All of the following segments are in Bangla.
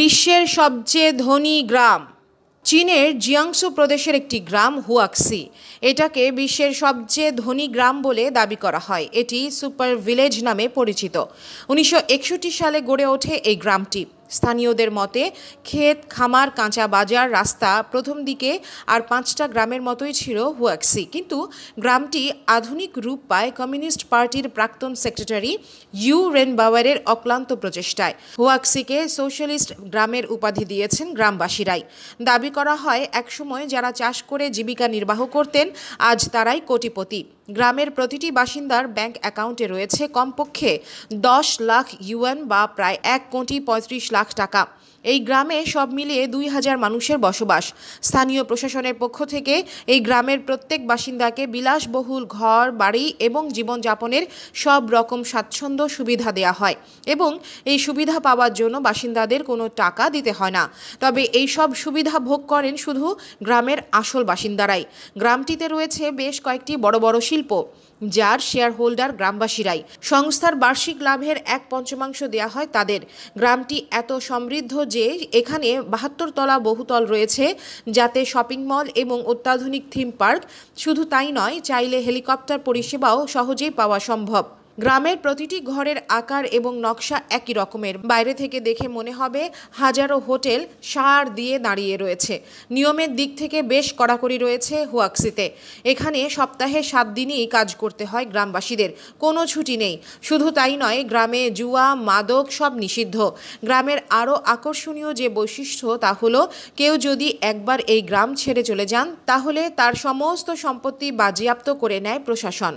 বিশ্বের সবচেয়ে ধনী গ্রাম চীনের জিয়াংসু প্রদেশের একটি গ্রাম হুয়াক্সি এটাকে বিশ্বের সবচেয়ে ধনী গ্রাম বলে দাবি করা হয় এটি সুপার ভিলেজ নামে পরিচিত উনিশশো সালে গড়ে ওঠে এই গ্রামটি স্থানীয়দের মতে ক্ষেত খামার কাঁচা বাজার রাস্তা প্রথম দিকে আর পাঁচটা গ্রামের মতোই ছিল হুয়াক্সি কিন্তু গ্রামটি আধুনিক রূপ পায় কমিউনিস্ট পার্টির প্রাক্তন সেক্রেটারি ইউ রেনবাওয়ারের অক্লান্ত প্রচেষ্টায় হুয়াক্সিকে সোশ্যালিস্ট গ্রামের উপাধি দিয়েছেন গ্রামবাসীরাই দাবি করা হয় একসময় যারা চাষ করে জীবিকা নির্বাহ করতেন আজ তারাই কোটিপতি গ্রামের প্রতিটি বাসিন্দার ব্যাংক অ্যাকাউন্টে রয়েছে কমপক্ষে দশ লাখ ইউএন বা প্রায় এক কোটি পঁয়ত্রিশ লাখ টাকা এই গ্রামে সব মিলিয়ে দুই হাজার মানুষের বসবাস স্থানীয় প্রশাসনের পক্ষ থেকে এই গ্রামের প্রত্যেক বাসিন্দাকে বিলাসবহুল ঘর বাড়ি এবং জীবনযাপনের সব রকম স্বাচ্ছন্দ্য সুবিধা দেয়া হয় এবং এই সুবিধা পাওয়ার জন্য বাসিন্দাদের কোনো টাকা দিতে হয় না তবে এই সব সুবিধা ভোগ করেন শুধু গ্রামের আসল বাসিন্দারাই গ্রামটিতে রয়েছে বেশ কয়েকটি বড় বড় শিল্প শিল্প যার শেয়ার হোল্ডার গ্রামবাসীরাই সংস্থার বার্ষিক লাভের এক পঞ্চমাংশ দেয়া হয় তাদের গ্রামটি এত সমৃদ্ধ যে এখানে বাহাত্তর তলা বহুতল রয়েছে যাতে শপিং মল এবং অত্যাধুনিক থিম পার্ক শুধু তাই নয় চাইলে হেলিকপ্টার পরিষেবাও সহজেই পাওয়া সম্ভব গ্রামের প্রতিটি ঘরের আকার এবং নকশা একই রকমের বাইরে থেকে দেখে মনে হবে হাজারো হোটেল সার দিয়ে দাঁড়িয়ে রয়েছে নিয়মের দিক থেকে বেশ কড়াকড়ি রয়েছে হুয়াক্সিতে এখানে সপ্তাহে সাত দিনই কাজ করতে হয় গ্রামবাসীদের কোনো ছুটি নেই শুধু তাই নয় গ্রামে জুয়া মাদক সব নিষিদ্ধ গ্রামের আরও আকর্ষণীয় যে বৈশিষ্ট্য তা হলো কেউ যদি একবার এই গ্রাম ছেড়ে চলে যান তাহলে তার সমস্ত সম্পত্তি বাজেয়াপ্ত করে নেয় প্রশাসন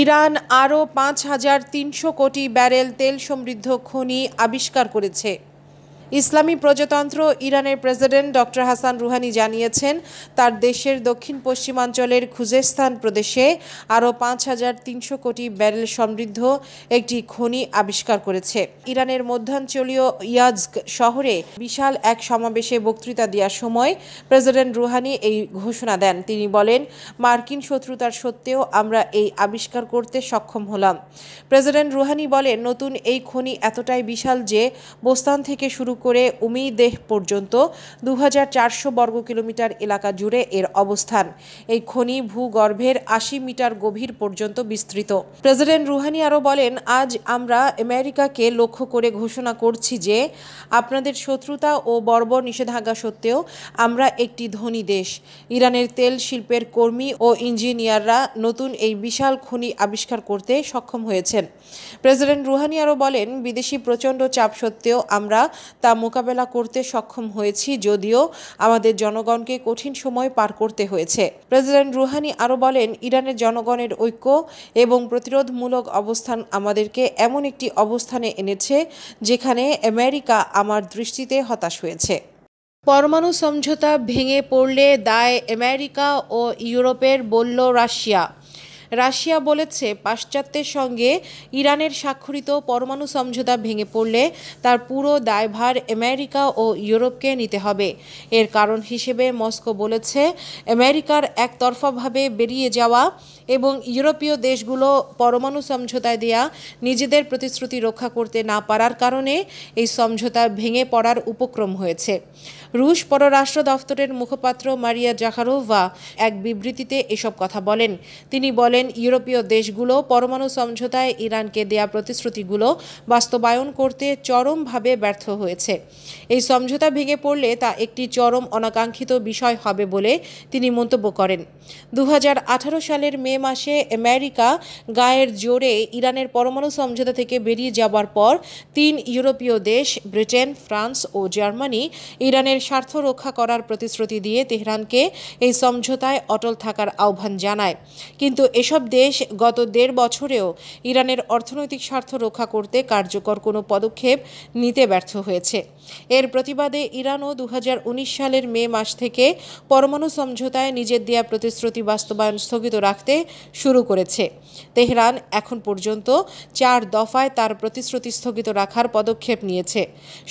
ইরান আরও পাঁচ হাজার তিনশো কোটি ব্যারেল তেল সমৃদ্ধ খনি আবিষ্কার করেছে ইসলামী প্রজাতন্ত্র ইরানের প্রেসিডেন্ট ডক্টর হাসান রুহানি জানিয়েছেন তার দেশের দক্ষিণ পশ্চিমাঞ্চলের খুজেস্তান প্রদেশে আরও পাঁচ হাজার তিনশো কোটি ব্যারেল সমৃদ্ধ একটি খনি আবিষ্কার করেছে ইরানের মধ্যাঞ্চলীয় ইয়াজক শহরে বিশাল এক সমাবেশে বক্তৃতা দেওয়ার সময় প্রেসিডেন্ট রুহানি এই ঘোষণা দেন তিনি বলেন মার্কিন শত্রুতার সত্ত্বেও আমরা এই আবিষ্কার করতে সক্ষম হলাম প্রেসিডেন্ট রুহানি বলেন নতুন এই খনি এতটাই বিশাল যে বোস্তান থেকে শুরু করে উমিদেহ পর্যন্ত দু বর্গ কিলোমিটার এলাকা জুড়ে এর অবস্থান এই খনি ভূগর্ভের আশি মিটার গভীর পর্যন্ত বিস্তৃত প্রেসিডেন্ট রুহানি আরও বলেন আজ আমরা আমেরিকাকে লক্ষ্য করে ঘোষণা করছি যে আপনাদের শত্রুতা ও বর্বর নিষেধাজ্ঞা সত্ত্বেও আমরা একটি ধনী দেশ ইরানের তেল শিল্পের কর্মী ও ইঞ্জিনিয়াররা নতুন এই বিশাল খনি আবিষ্কার করতে সক্ষম হয়েছেন প্রেসিডেন্ট রুহানি আরও বলেন বিদেশি প্রচণ্ড চাপ সত্ত্বেও আমরা তা মোকাবেলা করতে সক্ষম হয়েছি যদিও আমাদের জনগণকে কঠিন সময় পার করতে হয়েছে প্রেসিডেন্ট রুহানি আরও বলেন ইরানের জনগণের ঐক্য এবং প্রতিরোধমূলক অবস্থান আমাদেরকে এমন একটি অবস্থানে এনেছে যেখানে আমেরিকা আমার দৃষ্টিতে হতাশ হয়েছে পরমাণু সমঝোতা ভেঙে পড়লে দায় আমেরিকা ও ইউরোপের বলল রাশিয়া রাশিয়া বলেছে পাশ্চাত্যের সঙ্গে ইরানের স্বাক্ষরিত পরমাণু সমঝোতা ভেঙে পড়লে তার পুরো দায়ভার আমেরিকা ও ইউরোপকে নিতে হবে এর কারণ হিসেবে মস্কো বলেছে আমেরিকার একতরফাভাবে বেরিয়ে যাওয়া এবং ইউরোপীয় দেশগুলো পরমাণু সমঝোতায় দেয়া নিজেদের প্রতিশ্রুতি রক্ষা করতে না পারার কারণে এই সমঝোতা ভেঙে পড়ার উপক্রম হয়েছে রুশ পররাষ্ট্র দফতরের মুখপাত্র মারিয়া জাখারোভা এক বিবৃতিতে এসব কথা বলেন তিনি বলেন বলেন ইউরোপীয় দেশগুলো পরমাণু সমঝোতায় ইরানকে দেয়া প্রতিশ্রুতিগুলো বাস্তবায়ন করতে চরমভাবে ব্যর্থ হয়েছে এই সমঝোতা ভেঙে পড়লে তা একটি চরম অনাকাঙ্ক্ষিত বিষয় হবে বলে তিনি মন্তব্য করেন দু সালের মে মাসে আমেরিকা গায়ের জোরে ইরানের পরমাণু সমঝোতা থেকে বেরিয়ে যাবার পর তিন ইউরোপীয় দেশ ব্রিটেন ফ্রান্স ও জার্মানি ইরানের স্বার্থ রক্ষা করার প্রতিশ্রুতি দিয়ে তেহরানকে এই সমঝোতায় অটল থাকার আহ্বান জানায় কিন্তু এসব এসব দেশ গত দেড় বছরেও ইরানের অর্থনৈতিক স্বার্থ রক্ষা করতে কার্যকর কোনো পদক্ষেপ নিতে ব্যর্থ হয়েছে এর প্রতিবাদে ইরানও দু সালের মে মাস থেকে পরমাণু সমঝোতায় নিজের দেয়া প্রতিশ্রুতি বাস্তবায়ন স্থগিত রাখতে শুরু করেছে তেহরান এখন পর্যন্ত চার দফায় তার প্রতিশ্রুতি স্থগিত রাখার পদক্ষেপ নিয়েছে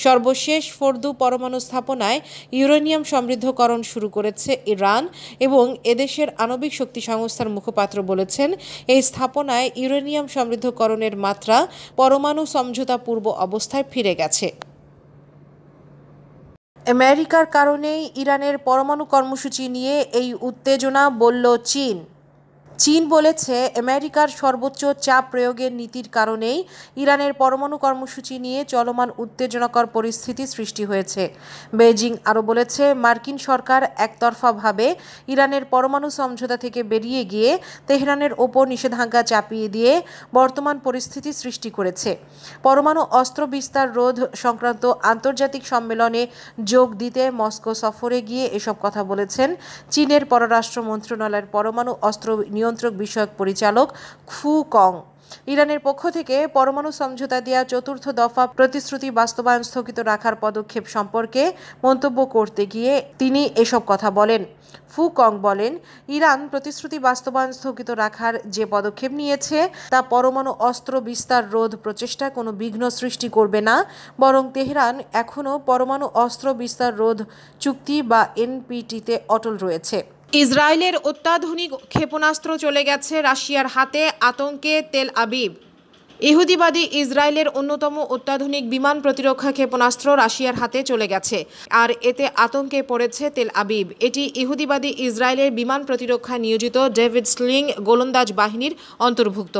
সর্বশেষ ফর্দু পরমাণু স্থাপনায় ইউরেনিয়াম সমৃদ্ধকরণ শুরু করেছে ইরান এবং এদেশের আণবিক শক্তি সংস্থার মুখপাত্র বলেছে করেছেন এই স্থাপনায় ইউরেনিয়াম সমৃদ্ধকরণের মাত্রা পরমাণু সমঝোতা পূর্ব অবস্থায় ফিরে গেছে আমেরিকার কারণেই ইরানের পরমাণু কর্মসূচি নিয়ে এই উত্তেজনা বলল চীন চীন বলেছে আমেরিকার সর্বোচ্চ চাপ প্রয়োগের নীতির কারণেই ইরানের পরমাণু কর্মসূচি নিয়ে চলমান উত্তেজনাকর পরিস্থিতি সৃষ্টি হয়েছে বেজিং আরও বলেছে মার্কিন সরকার একতরফাভাবে ইরানের পরমাণু সমঝোতা থেকে বেরিয়ে গিয়ে তেহরানের ওপর নিষেধাজ্ঞা চাপিয়ে দিয়ে বর্তমান পরিস্থিতি সৃষ্টি করেছে পরমাণু অস্ত্র বিস্তার রোধ সংক্রান্ত আন্তর্জাতিক সম্মেলনে যোগ দিতে মস্কো সফরে গিয়ে এসব কথা বলেছেন চীনের পররাষ্ট্র মন্ত্রণালয়ের পরমাণু অস্ত্র নিয়ন্ত্রণ নিয়ন্ত্রক বিষয়ক পরিচালক খু কং ইরানের পক্ষ থেকে পরমাণু সমঝোতা দেওয়া চতুর্থ দফা প্রতিশ্রুতি বাস্তবায়ন স্থগিত রাখার পদক্ষেপ সম্পর্কে মন্তব্য করতে গিয়ে তিনি এসব কথা বলেন ফু কং বলেন ইরান প্রতিশ্রুতি বাস্তবায়ন স্থগিত রাখার যে পদক্ষেপ নিয়েছে তা পরমাণু অস্ত্র বিস্তার রোধ প্রচেষ্টা কোনো বিঘ্ন সৃষ্টি করবে না বরং তেহরান এখনও পরমাণু অস্ত্র বিস্তার রোধ চুক্তি বা এনপিটিতে অটল রয়েছে ইসরায়েলের অত্যাধুনিক ক্ষেপণাস্ত্র চলে গেছে রাশিয়ার হাতে আতঙ্কে তেল আবিব ইহুদিবাদী ইসরায়েলের অন্যতম অত্যাধুনিক বিমান প্রতিরক্ষা ক্ষেপণাস্ত্র রাশিয়ার হাতে চলে গেছে আর এতে আতঙ্কে পড়েছে তেল আবিব এটি ইহুদিবাদী ইসরায়েলের বিমান প্রতিরক্ষা নিয়োজিত ডেভিড স্লিং গোলন্দাজ বাহিনীর অন্তর্ভুক্ত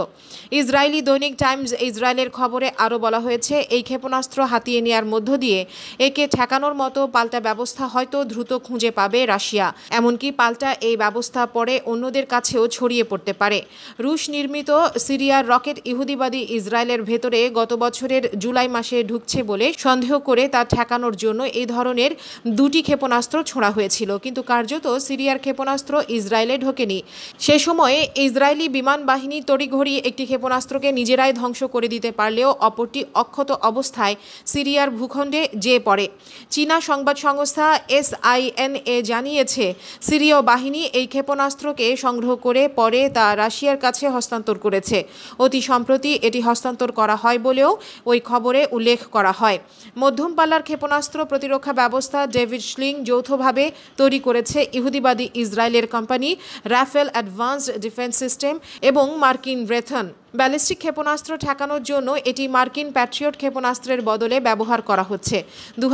ইসরায়েলি দৈনিক টাইমস ইসরায়েলের খবরে আরও বলা হয়েছে এই ক্ষেপণাস্ত্র হাতিয়ে নেয়ার মধ্য দিয়ে একে ঠেকানোর মতো পাল্টা ব্যবস্থা হয়তো দ্রুত খুঁজে পাবে রাশিয়া এমনকি পাল্টা এই ব্যবস্থা পরে অন্যদের কাছেও ছড়িয়ে পড়তে পারে রুশ নির্মিত সিরিয়ার রকেট ইহুদিবাদী ইসরায়েলের ভেতরে গত বছরের জুলাই মাসে ঢুকছে বলে সন্দেহ করে তা ঠেকানোর জন্য এই ধরনের দুটি ক্ষেপণাস্ত্র ছোঁড়া হয়েছিল কিন্তু কার্যত সিরিয়ার ক্ষেপণাস্ত্র ইসরায়েলে ঢোকেনি সে সময়ে ইসরায়েলি বিমান বাহিনী তড়িঘড়ি একটি ক্ষেপণাস্ত্রকে নিজেরাই ধ্বংস করে দিতে পারলেও অপরটি অক্ষত অবস্থায় সিরিয়ার ভূখণ্ডে যেয়ে পড়ে চীনা সংবাদ সংস্থা এসআইএনএ জানিয়েছে সিরীয় বাহিনী এই ক্ষেপণাস্ত্রকে সংগ্রহ করে পরে তা রাশিয়ার কাছে হস্তান্তর করেছে অতি সম্প্রতি এটি হস্তান্তর করা হয় বলেও ওই খবরে উল্লেখ করা হয় মধ্যম পাল্লার ক্ষেপণাস্ত্র প্রতিরক্ষা ব্যবস্থা ডেভিড শ্লিং যৌথভাবে তৈরি করেছে ইহুদিবাদী ইসরায়েলের company Rafael advanced defence system এবং মার্কিন ব্রেথন ব্যালিস্টিক ক্ষেপণাস্ত্র ঠেকানোর জন্য এটি মার্কিন প্যাট্রিয়ট ক্ষেপণাস্ত্রের বদলে ব্যবহার করা হচ্ছে দু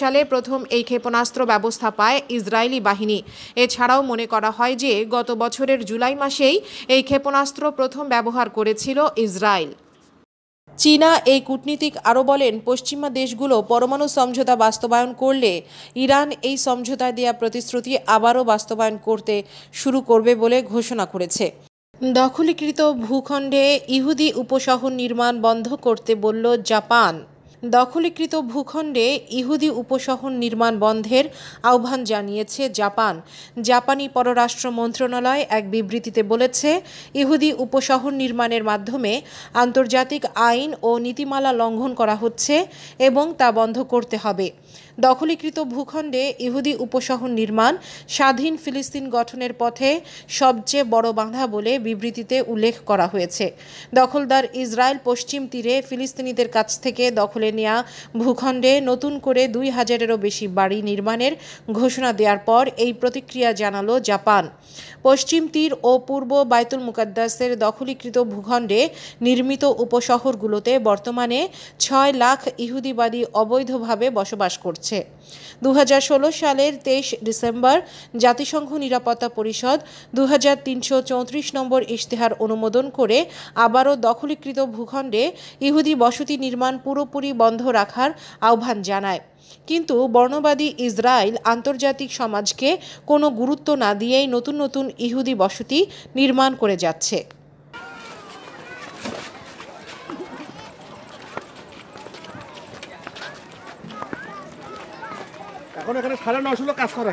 সালে প্রথম এই ক্ষেপণাস্ত্র ব্যবস্থা পায় ইসরায়েলি বাহিনী এছাড়াও মনে করা হয় যে গত বছরের জুলাই মাসেই এই ক্ষেপণাস্ত্র প্রথম ব্যবহার করেছিল ইসরায়েল চীনা এই কূটনীতিক আরও বলেন পশ্চিমা দেশগুলো পরমাণু সমঝোতা বাস্তবায়ন করলে ইরান এই সমঝোতায় দেওয়া প্রতিশ্রুতি আবারও বাস্তবায়ন করতে শুরু করবে বলে ঘোষণা করেছে দখলীকৃত ভূখণ্ডে ইহুদি উপশহর নির্মাণ বন্ধ করতে বলল জাপান দখলীকৃত ভূখণ্ডে ইহুদি উপশহর নির্মাণ বন্ধের আহ্বান জানিয়েছে জাপান জাপানি পররাষ্ট্র মন্ত্রণালয় এক বিবৃতিতে বলেছে ইহুদি উপশহর নির্মাণের মাধ্যমে আন্তর্জাতিক আইন ও নীতিমালা লঙ্ঘন করা হচ্ছে এবং তা বন্ধ করতে হবে দখলীকৃত ভূখণ্ডে ইহুদি উপশহর নির্মাণ স্বাধীন ফিলিস্তিন গঠনের পথে সবচেয়ে বড় বাধা বলে বিবৃতিতে উল্লেখ করা হয়েছে দখলদার ইসরায়েল পশ্চিম তীরে ফিলিস্তিনিদের কাছ থেকে দখলে নেয়া ভূখণ্ডে নতুন করে দুই হাজারেরও বেশি বাড়ি নির্মাণের ঘোষণা দেওয়ার পর এই প্রতিক্রিয়া জানালো জাপান পশ্চিম তীর ও পূর্ব বায়তুল মুকাদ্দাসের দখলীকৃত ভূখণ্ডে নির্মিত উপশহরগুলোতে বর্তমানে ছয় লাখ ইহুদিবাদী অবৈধভাবে বসবাস করছে হয়েছে দু সালের তেইশ ডিসেম্বর জাতিসংঘ নিরাপত্তা পরিষদ দু নম্বর ইশতেহার অনুমোদন করে আবারও দখলীকৃত ভূখণ্ডে ইহুদি বসতি নির্মাণ পুরোপুরি বন্ধ রাখার আহ্বান জানায় কিন্তু বর্ণবাদী ইসরায়েল আন্তর্জাতিক সমাজকে কোনো গুরুত্ব না দিয়েই নতুন নতুন ইহুদি বসতি নির্মাণ করে যাচ্ছে এখন এখানে সাড়ে নশো কাজ করে